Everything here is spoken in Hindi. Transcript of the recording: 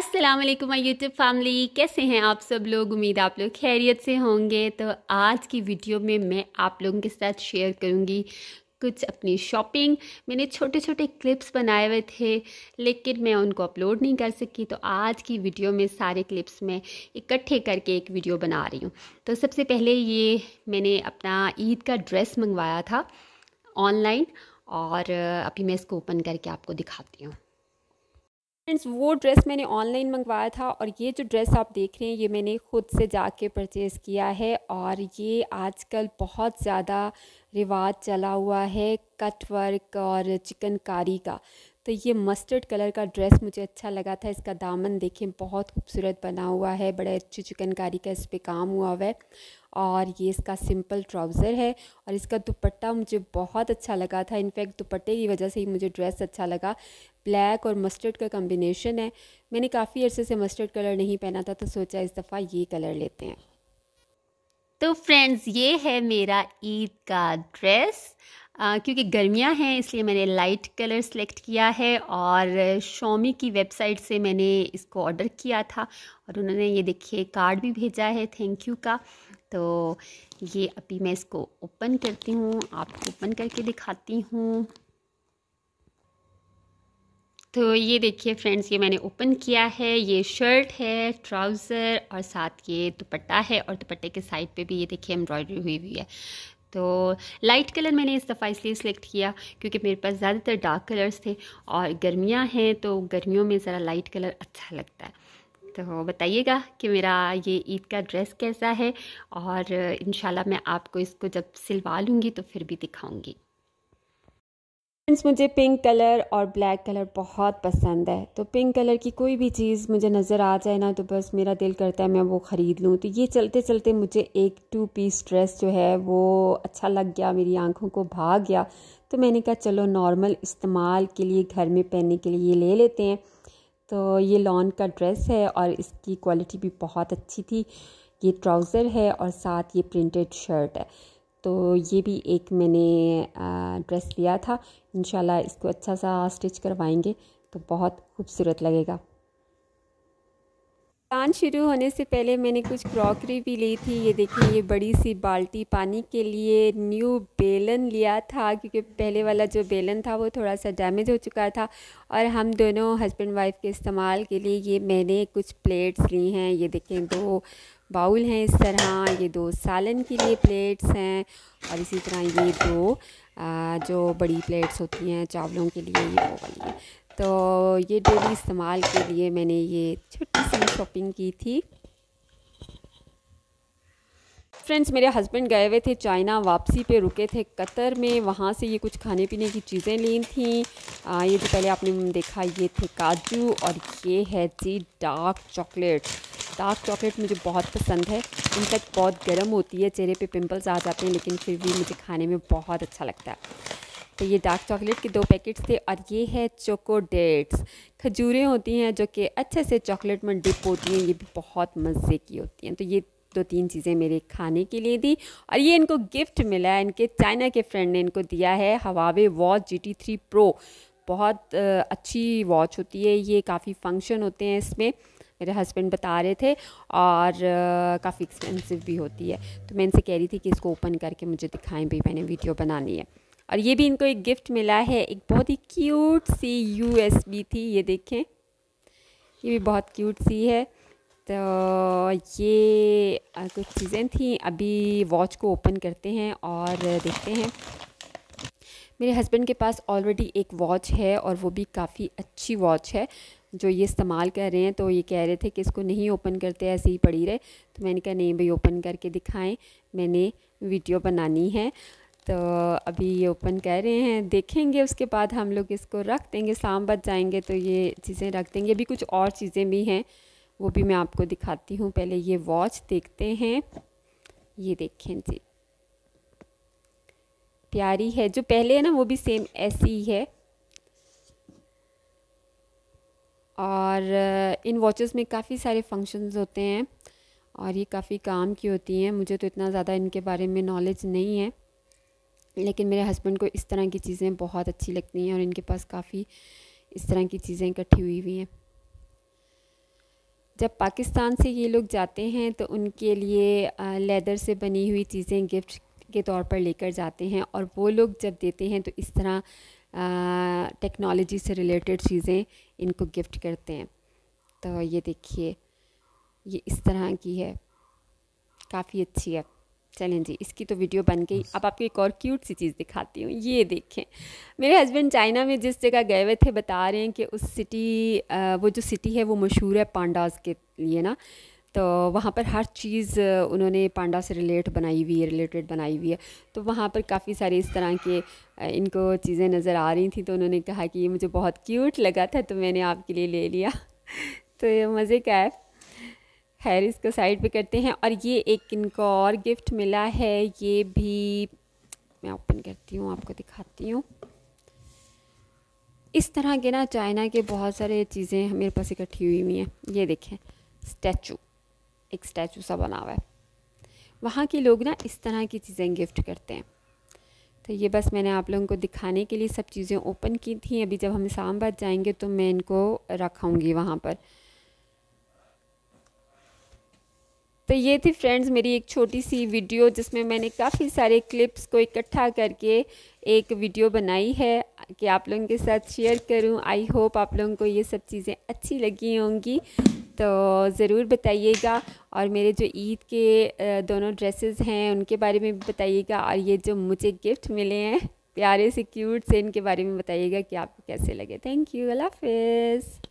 अस्सलाम वालेकुम माय यूट्यूब फैमिली कैसे हैं आप सब लोग उम्मीद आप लोग खैरियत से होंगे तो आज की वीडियो में मैं आप लोगों के साथ शेयर करूंगी कुछ अपनी शॉपिंग मैंने छोटे छोटे क्लिप्स बनाए हुए थे लेकिन मैं उनको अपलोड नहीं कर सकी तो आज की वीडियो में सारे क्लिप्स मैं इकट्ठे करके एक वीडियो बना रही हूँ तो सबसे पहले ये मैंने अपना ईद का ड्रेस मंगवाया था ऑनलाइन और अभी मैं इसको ओपन करके आपको दिखाती हूँ फ्रेंड्स वो ड्रेस मैंने ऑनलाइन मंगवाया था और ये जो ड्रेस आप देख रहे हैं ये मैंने ख़ुद से जाके परचेज़ किया है और ये आजकल बहुत ज़्यादा रिवाज चला हुआ है कट वर्क और चिकनकारी का तो ये मस्टर्ड कलर का ड्रेस मुझे अच्छा लगा था इसका दामन देखें बहुत खूबसूरत बना हुआ है बड़े अच्छी चिकनकारी का इस पर काम हुआ हुआ है और ये इसका सिंपल ट्राउज़र है और इसका दुपट्टा मुझे बहुत अच्छा लगा था इनफैक्ट दुपट्टे की वजह से ही मुझे ड्रेस अच्छा लगा ब्लैक और मस्टर्ड का कम्बिनेशन है मैंने काफ़ी अर्से से मस्टर्ड कलर नहीं पहना था तो सोचा इस दफ़ा ये कलर लेते हैं तो फ्रेंड्स ये है मेरा ईद का ड्रेस क्योंकि गर्मियाँ हैं इसलिए मैंने लाइट कलर सेलेक्ट किया है और शोमी की वेबसाइट से मैंने इसको ऑर्डर किया था और उन्होंने ये देखिए कार्ड भी भेजा है थैंक यू का तो ये अभी मैं इसको ओपन करती हूँ आपको ओपन करके दिखाती हूँ तो ये देखिए फ्रेंड्स ये मैंने ओपन किया है ये शर्ट है ट्राउज़र और साथ ये दुपट्टा है और दुपट्टे के साइड पे भी ये देखिए एम्ब्रॉयडरी हुई हुई है तो लाइट कलर मैंने इस दफ़ा इसलिए सिलेक्ट किया क्योंकि मेरे पास ज़्यादातर डार्क कलर्स थे और गर्मियाँ हैं तो गर्मियों में ज़रा लाइट कलर अच्छा लगता है तो बताइएगा कि मेरा ये ईद का ड्रेस कैसा है और इन मैं आपको इसको जब सिलवा लूँगी तो फिर भी दिखाऊँगी फ्रेंड्स मुझे पिंक कलर और ब्लैक कलर बहुत पसंद है तो पिंक कलर की कोई भी चीज़ मुझे नज़र आ जाए ना तो बस मेरा दिल करता है मैं वो ख़रीद लूँ तो ये चलते चलते मुझे एक टू पीस ड्रेस जो है वो अच्छा लग गया मेरी आंखों को भाग गया तो मैंने कहा चलो नॉर्मल इस्तेमाल के लिए घर में पहनने के लिए ये ले लेते हैं तो ये लॉन का ड्रेस है और इसकी क्वालिटी भी बहुत अच्छी थी ये ट्राउज़र है और साथ ये प्रिंटेड शर्ट है तो ये भी एक मैंने ड्रेस लिया था इन इसको अच्छा सा स्टिच करवाएंगे तो बहुत खूबसूरत लगेगा प्लान शुरू होने से पहले मैंने कुछ क्रॉकरी भी ली थी ये देखिए ये बड़ी सी बाल्टी पानी के लिए न्यू बेलन लिया था क्योंकि पहले वाला जो बेलन था वो थोड़ा सा डैमेज हो चुका था और हम दोनों हस्बैंड वाइफ के इस्तेमाल के लिए ये मैंने कुछ प्लेट्स ली हैं ये देखें दो बाउल हैं इस तरह ये दो सालन के लिए प्लेट्स हैं और इसी तरह ये दो आ, जो बड़ी प्लेट्स होती हैं चावलों के लिए ये वो वाली है तो ये डेली इस्तेमाल के लिए मैंने ये छोटी सी शॉपिंग की थी फ्रेंड्स मेरे हस्बैंड गए हुए थे चाइना वापसी पे रुके थे कतर में वहाँ से ये कुछ खाने पीने की चीज़ें ली थी आ, ये जो पहले आपने देखा ये थे काजू और ये है जी डार्क चॉकलेट डार्क चॉकलेट मुझे बहुत पसंद है इनफैक्ट बहुत गर्म होती है चेहरे पे पिंपल्स आ जाते हैं लेकिन फिर भी मुझे खाने में बहुत अच्छा लगता है तो ये डार्क चॉकलेट के दो पैकेट्स थे और ये है चोको डेट्स खजूरें होती हैं जो कि अच्छे से चॉकलेट में डिप होती हैं ये भी बहुत मज़े की होती हैं तो ये दो तीन चीज़ें मेरे खाने के लिए दी और ये इनको गिफ्ट मिला है इनके चाइना के फ्रेंड ने इनको दिया है Huawei watch G T three pro बहुत अच्छी वॉच होती है ये काफ़ी फंक्शन होते हैं इसमें मेरे हस्बैंड बता रहे थे और काफ़ी एक्सपेंसिव भी होती है तो मैं इनसे कह रही थी कि इसको ओपन करके मुझे दिखाएं भी मैंने वीडियो बनानी है और ये भी इनको एक गिफ्ट मिला है एक बहुत ही क्यूट सी यूएसबी थी ये देखें ये भी बहुत क्यूट सी है तो ये कुछ चीज़ें थी अभी वॉच को ओपन करते हैं और देखते हैं मेरे हस्बैंड के पास ऑलरेडी एक वॉच है और वो भी काफ़ी अच्छी वॉच है जो ये इस्तेमाल कर रहे हैं तो ये कह रहे थे कि इसको नहीं ओपन करते ऐसे ही पड़ी रहे तो मैंने कहा नहीं भाई ओपन करके दिखाएं मैंने वीडियो बनानी है तो अभी ये ओपन कर रहे हैं देखेंगे उसके बाद हम लोग इसको रख देंगे शाम बच जाएंगे तो ये चीज़ें रख देंगे अभी कुछ और चीज़ें भी हैं वो भी मैं आपको दिखाती हूँ पहले ये वॉच देखते हैं ये देखें जी प्यारी है जो पहले है ना वो भी सेम ऐसी ही है और इन वॉचेस में काफ़ी सारे फंक्शंस होते हैं और ये काफ़ी काम की होती हैं मुझे तो इतना ज़्यादा इनके बारे में नॉलेज नहीं है लेकिन मेरे हस्बैंड को इस तरह की चीज़ें बहुत अच्छी लगती हैं और इनके पास काफ़ी इस तरह की चीज़ें इकट्ठी हुई हुई हैं जब पाकिस्तान से ये लोग जाते हैं तो उनके लिए लेदर से बनी हुई चीज़ें गिफ्ट के तौर पर लेकर जाते हैं और वो लोग जब देते हैं तो इस तरह टेक्नोलॉजी से रिलेटेड चीज़ें इनको गिफ्ट करते हैं तो ये देखिए ये इस तरह की है काफ़ी अच्छी है चलें जी इसकी तो वीडियो बन गई अब आपको एक और क्यूट सी चीज़ दिखाती हूँ ये देखें मेरे हस्बैंड चाइना में जिस जगह गए हुए थे बता रहे हैं कि उस सिटी वो जो सिटी है वो मशहूर है पांडास के लिए ना तो वहाँ पर हर चीज़ उन्होंने पांडा से रिलेट बनाई हुई है रिलेटेड बनाई हुई है तो वहाँ पर काफ़ी सारे इस तरह के इनको चीज़ें नज़र आ रही थी तो उन्होंने कहा कि ये मुझे बहुत क्यूट लगा था तो मैंने आपके लिए ले लिया तो ये मज़े का है खैर इसको साइड पे करते हैं और ये एक इनको और गिफ्ट मिला है ये भी मैं ओपन करती हूँ आपको दिखाती हूँ इस तरह के ना चाइना के बहुत सारे चीज़ें मेरे पास इकट्ठी हुई हुई हैं ये देखें स्टैचू एक स्टैचू सा बना हुआ है वहाँ के लोग ना इस तरह की चीज़ें गिफ्ट करते हैं तो ये बस मैंने आप लोगों को दिखाने के लिए सब चीज़ें ओपन की थी अभी जब हम इस्लामाबाद जाएंगे तो मैं इनको रखाऊँगी वहाँ पर तो ये थी फ्रेंड्स मेरी एक छोटी सी वीडियो जिसमें मैंने काफ़ी सारे क्लिप्स को इकट्ठा करके एक वीडियो बनाई है कि आप लोगों के साथ शेयर करूं आई होप आप लोगों को ये सब चीज़ें अच्छी लगी होंगी तो ज़रूर बताइएगा और मेरे जो ईद के दोनों ड्रेसेस हैं उनके बारे में भी बताइएगा और ये जो मुझे गिफ्ट मिले हैं प्यारे से क्यूट से इनके बारे में बताइएगा कि आपको कैसे लगे थैंक यू अल्लाह हाफिज़